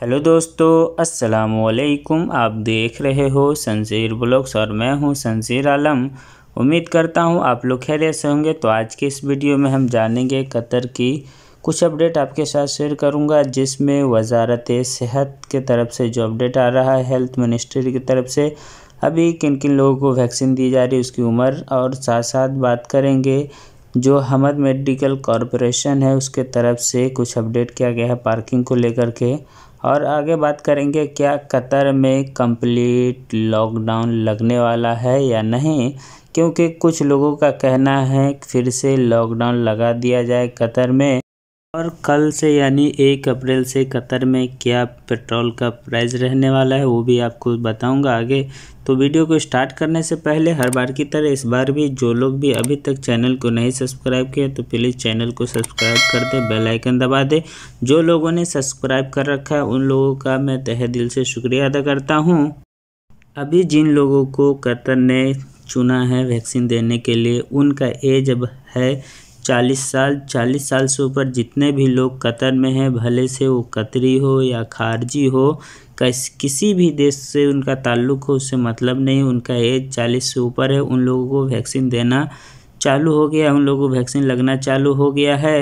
hello दोस्तों अस्सलाम वालेकुम आप देख रहे हो शमशीर ब्लॉग्स और मैं हूं शमशीर आलम उम्मीद करता हूं आप लोग खैरियत से होंगे तो आज के इस वीडियो में हम जानेंगे कतर की कुछ अपडेट आपके साथ शेयर करूंगा जिसमें वजारत सेहत के तरफ से जो अपडेट आ रहा है हेल्थ मिनिस्ट्री की तरफ से अभी किन किन लोगों को वैक्सीन दी जा रही है उसकी उम्र और साथ साथ बात करेंगे जो हमद मेडिकल कॉरपोरेशन है उसके तरफ से कुछ अपडेट किया गया है पार्किंग को लेकर के और आगे बात करेंगे क्या कतर में कंप्लीट लॉकडाउन लगने वाला है या नहीं क्योंकि कुछ लोगों का कहना है फिर से लॉकडाउन लगा दिया जाए कतर में और कल से यानी एक अप्रैल से कतर में क्या पेट्रोल का प्राइस रहने वाला है वो भी आपको बताऊंगा आगे तो वीडियो को स्टार्ट करने से पहले हर बार की तरह इस बार भी जो लोग भी अभी तक चैनल को नहीं सब्सक्राइब किए तो प्लीज़ चैनल को सब्सक्राइब कर दें बेल आइकन दबा दें जो लोगों ने सब्सक्राइब कर रखा है उन लोगों का मैं तह दिल से शुक्रिया अदा करता हूँ अभी जिन लोगों को कतर ने चुना है वैक्सीन देने के लिए उनका एज अब है चालीस साल चालीस साल से ऊपर जितने भी लोग कतर में हैं भले से वो कतरी हो या खारजी हो किस किसी भी देश से उनका ताल्लुक हो उससे मतलब नहीं उनका एज चालीस से ऊपर है उन लोगों को वैक्सीन देना चालू हो गया उन लोगों को वैक्सीन लगना चालू हो गया है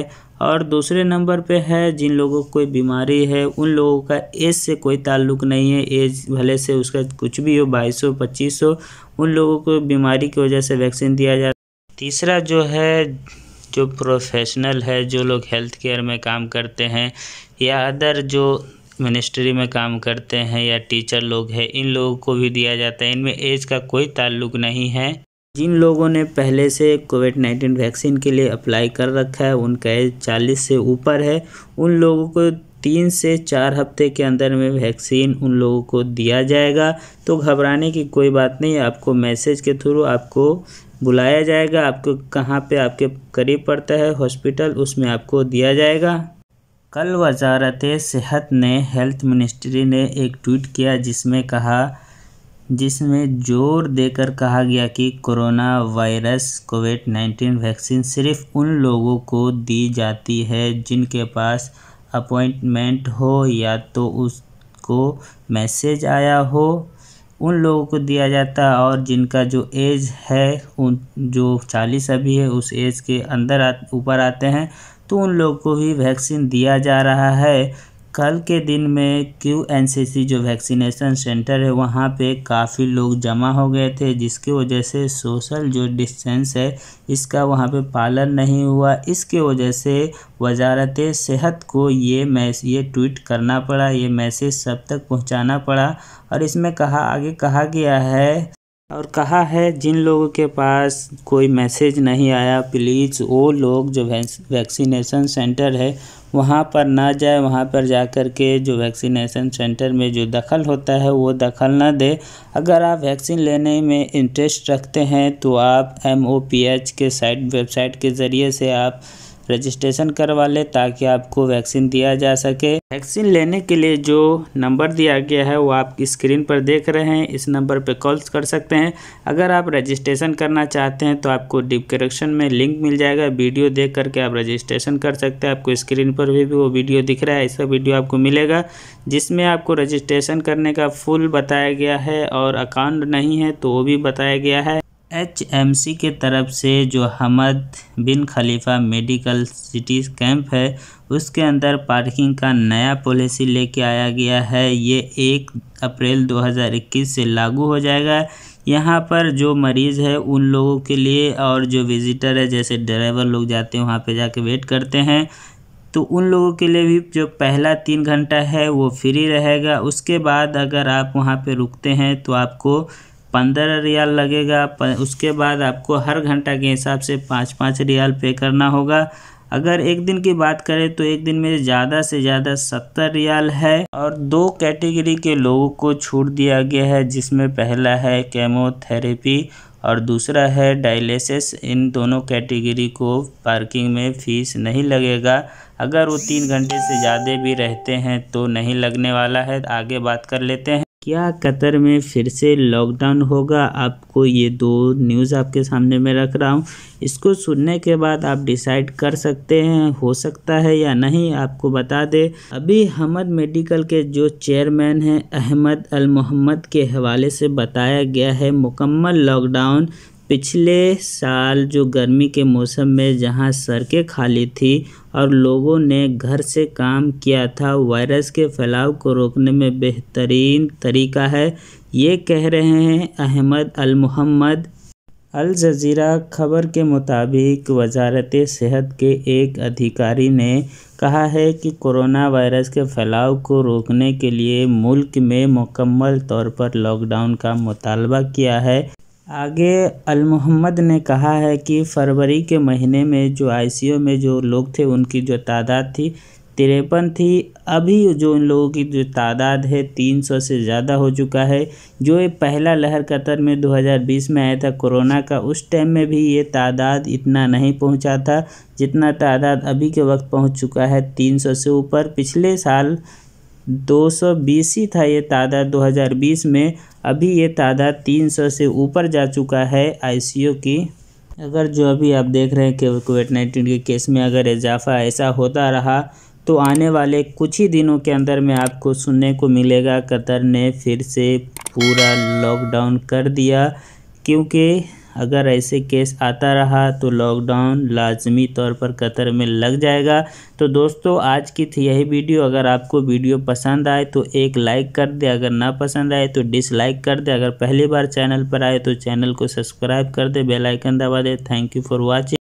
और दूसरे नंबर पे है जिन लोगों को कोई बीमारी है उन लोगों का एज से कोई ताल्लुक नहीं है एज भले से उसका कुछ भी हो बाईस हो पच्चीस हो उन लोगों को बीमारी की वजह से वैक्सीन दिया जाता है तीसरा जो है जो प्रोफेशनल है जो लोग हेल्थ केयर में काम करते हैं या अदर जो मिनिस्ट्री में काम करते हैं या टीचर लोग हैं इन लोगों को भी दिया जाता है इनमें एज का कोई ताल्लुक नहीं है जिन लोगों ने पहले से कोविड नाइन्टीन वैक्सीन के लिए अप्लाई कर रखा है उनका एज चालीस से ऊपर है उन लोगों को तीन से चार हफ्ते के अंदर में वैक्सीन उन लोगों को दिया जाएगा तो घबराने की कोई बात नहीं आपको मैसेज के थ्रू आपको बुलाया जाएगा आपको कहाँ पे आपके करीब पड़ता है हॉस्पिटल उसमें आपको दिया जाएगा कल वजारत सेहत ने हेल्थ मिनिस्ट्री ने एक ट्वीट किया जिसमें कहा जिसमें जोर देकर कहा गया कि corona virus COVID nineteen vaccine सिर्फ उन लोगों को दी जाती है जिनके पास अपॉइंटमेंट हो या तो उसको मैसेज आया हो उन लोगों को दिया जाता है और जिनका जो एज है उन जो चालीस अभी है उस एज के अंदर ऊपर आते हैं तो उन लोगों को भी वैक्सीन दिया जा रहा है कल के दिन में क्यू एन सी सी जो वैक्सीनेशन सेंटर है वहाँ पे काफ़ी लोग जमा हो गए थे जिसकी वजह से सोशल जो डिस्टेंस है इसका वहाँ पे पालन नहीं हुआ इसके वजह से वजारत सेहत को ये मैस ये ट्वीट करना पड़ा ये मैसेज सब तक पहुँचाना पड़ा और इसमें कहा आगे कहा गया है और कहा है जिन लोगों के पास कोई मैसेज नहीं आया प्लीज़ वो लोग जो वैक्सीनेशन सेंटर है वहाँ पर ना जाए वहाँ पर जा कर के जो वैक्सीनेशन सेंटर में जो दखल होता है वो दखल ना दे अगर आप वैक्सीन लेने में इंटरेस्ट रखते हैं तो आप एम ओ पी एच के साइट वेबसाइट के ज़रिए से आप रजिस्ट्रेशन करवा लें ताकि आपको वैक्सीन दिया जा सके वैक्सीन लेने के लिए जो नंबर दिया गया है वो आप स्क्रीन पर देख रहे हैं इस नंबर पर कॉल्स कर सकते हैं अगर आप रजिस्ट्रेशन करना चाहते हैं तो आपको डिस्क्रिप्शन में लिंक मिल जाएगा वीडियो देख करके आप रजिस्ट्रेशन कर सकते हैं आपको स्क्रीन पर भी, भी वो वीडियो दिख रहा है ऐसा वीडियो आपको मिलेगा जिसमें आपको रजिस्ट्रेशन करने का फुल बताया गया है और अकाउंट नहीं है तो वो भी बताया गया है सी के तरफ से जो Hamad bin Khalifa Medical City camp है उसके अंदर पार्किंग का नया पॉलिसी लेके आया गया है ये एक अप्रैल 2021 से लागू हो जाएगा यहाँ पर जो मरीज़ है उन लोगों के लिए और जो विज़िटर है जैसे ड्राइवर लोग जाते हैं वहाँ पे जाके वेट करते हैं तो उन लोगों के लिए भी जो पहला तीन घंटा है वो फ्री रहेगा उसके बाद अगर आप वहाँ पे रुकते हैं तो आपको पंद्रह रियाल लगेगा उसके बाद आपको हर घंटा के हिसाब से पाँच पाँच रियाल पे करना होगा अगर एक दिन की बात करें तो एक दिन में ज़्यादा से ज़्यादा सत्तर रियाल है और दो कैटेगरी के लोगों को छूट दिया गया है जिसमें पहला है केमोथेरेपी और दूसरा है डायलिसिस इन दोनों कैटेगरी को पार्किंग में फ़ीस नहीं लगेगा अगर वो तीन घंटे से ज़्यादा भी रहते हैं तो नहीं लगने वाला है आगे बात कर लेते हैं क्या कतर में फिर से लॉकडाउन होगा आपको ये दो न्यूज़ आपके सामने में रख रहा हूँ इसको सुनने के बाद आप डिसाइड कर सकते हैं हो सकता है या नहीं आपको बता दे अभी हमद मेडिकल के जो चेयरमैन हैं अहमद अल मोहम्मद के हवाले से बताया गया है मुकम्मल लॉकडाउन पिछले साल जो गर्मी के मौसम में जहां सड़कें खाली थी और लोगों ने घर से काम किया था वायरस के फैलाव को रोकने में बेहतरीन तरीका है ये कह रहे हैं अहमद अल मोहम्मद अल जजीरा खबर के मुताबिक वजारत सेहत के एक अधिकारी ने कहा है कि कोरोना वायरस के फैलाव को रोकने के लिए मुल्क में मुकम्मल तौर पर लॉकडाउन का मुतालबा किया है आगे मोहम्मद ने कहा है कि फरवरी के महीने में जो आईसीयू में जो लोग थे उनकी जो तादाद थी तिरपन थी अभी जो उन लोगों की जो तादाद है 300 से ज़्यादा हो चुका है जो ये पहला लहर कतर में 2020 में आया था कोरोना का उस टाइम में भी ये तादाद इतना नहीं पहुंचा था जितना तादाद अभी के वक्त पहुंच चुका है 300 से ऊपर पिछले साल दो सौ बीस ही था ये तादाद 2020 में अभी ये तादाद 300 से ऊपर जा चुका है आईसीयू की अगर जो अभी आप देख रहे हैं कि कोविड नाइन्टीन के केस में अगर इजाफा ऐसा होता रहा तो आने वाले कुछ ही दिनों के अंदर में आपको सुनने को मिलेगा कतर ने फिर से पूरा लॉकडाउन कर दिया क्योंकि अगर ऐसे केस आता रहा तो लॉकडाउन लाजमी तौर पर कतर में लग जाएगा तो दोस्तों आज की थी यही वीडियो अगर आपको वीडियो पसंद आए तो एक लाइक कर दे अगर ना पसंद आए तो डिसलाइक कर दे अगर पहली बार चैनल पर आए तो चैनल को सब्सक्राइब कर दे बेलाइकन दबा दे थैंक यू फॉर वॉचिंग